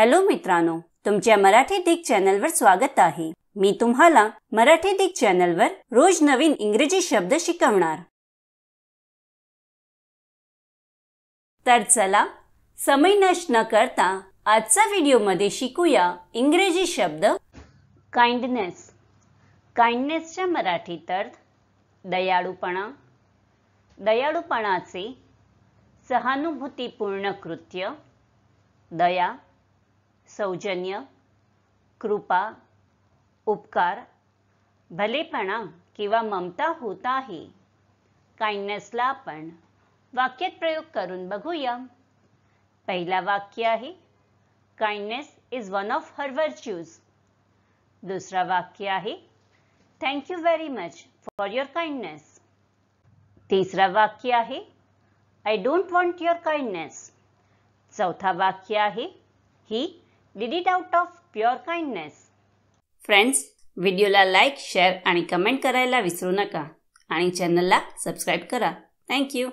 hello मित्रांनो तुमच्या Marathi channel चॅनलवर स्वागत आहे मी तुम्हाला मराठी चॅनल चॅनलवर रोज नवीन इंग्रजी शब्द शिकवणार तर चला समय नष्ट न करता आजचा मध्ये शिकूया इंग्रजी शब्द काइंडनेस काइंडनेसच्या मराठीत अर्थ दयाळूपणा दयाळूपणाचे सहानुभूतीपूर्ण कृत्य दया सौजन्य कृपा उपकार भलेपणा कि ममता होता है काइंडनेसला आपण प्रयोग करूँ बघूया पहला वाक्य है kindness is one of her virtues दूसरा वाक्य है thank you very much for your kindness तीसरा वाक्य है I don't want your kindness चौथा वाक्य है he did it out of pure kindness friends व्हिडिओला लाईक शेअर आणि कमेंट करायला विसरू नका आणि चॅनलला सबस्क्राईब करा थँक्यू